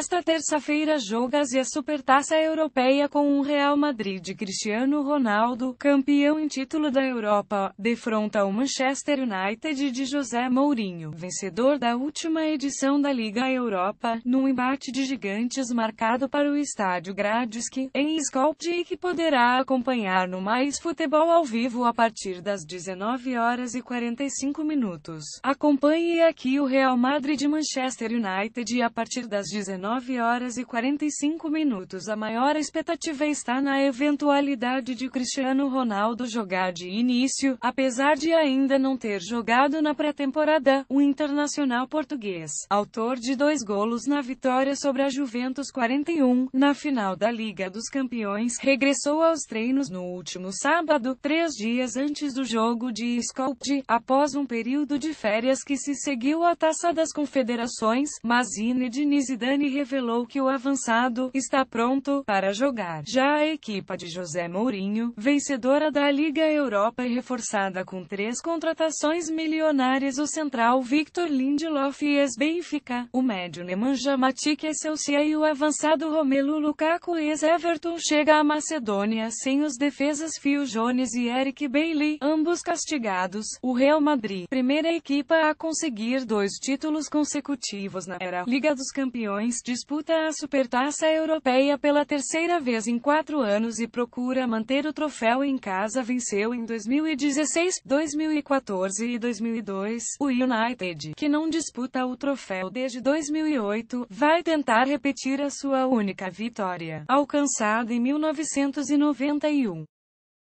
Nesta terça-feira joga-se a Supertaça Europeia com o Real Madrid de Cristiano Ronaldo, campeão em título da Europa, defronta o Manchester United de José Mourinho, vencedor da última edição da Liga Europa, num embate de gigantes marcado para o estádio Gradsky, em Skopje e que poderá acompanhar no Mais Futebol ao vivo a partir das 19 horas e 45 minutos. Acompanhe aqui o Real Madrid de Manchester United a partir das 19 9 horas e 45 minutos. A maior expectativa está na eventualidade de Cristiano Ronaldo jogar de início, apesar de ainda não ter jogado na pré-temporada. O internacional português, autor de dois golos na vitória sobre a Juventus 41, na final da Liga dos Campeões, regressou aos treinos no último sábado, três dias antes do jogo de Skopje, após um período de férias que se seguiu à Taça das Confederações, mas Zinedine Zidane revelou que o avançado está pronto para jogar. Já a equipa de José Mourinho, vencedora da Liga Europa e reforçada com três contratações milionárias, o central Victor Lindelof e ex-Benfica, o médio Nemanja Matic e Celcia e o avançado Romelu Lukaku e ex-Everton chega à Macedônia sem os defesas Phil Jones e Eric Bailey, ambos castigados. O Real Madrid, primeira equipa a conseguir dois títulos consecutivos na era Liga dos Campeões de disputa a Supertaça Europeia pela terceira vez em quatro anos e procura manter o troféu em casa. Venceu em 2016, 2014 e 2002. O United, que não disputa o troféu desde 2008, vai tentar repetir a sua única vitória, alcançada em 1991.